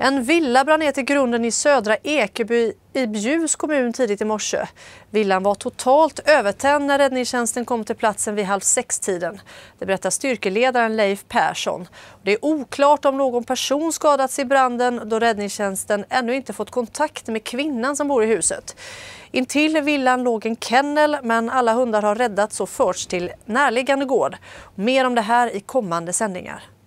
En villa brann ner till grunden i södra Ekeby i Bjuvs kommun tidigt i morse. Villan var totalt övertänd när räddningstjänsten kom till platsen vid halv sex-tiden. Det berättar styrkeledaren Leif Persson. Det är oklart om någon person skadats i branden då räddningstjänsten ännu inte fått kontakt med kvinnan som bor i huset. Intill villan låg en kennel men alla hundar har räddats och förts till närliggande gård. Mer om det här i kommande sändningar.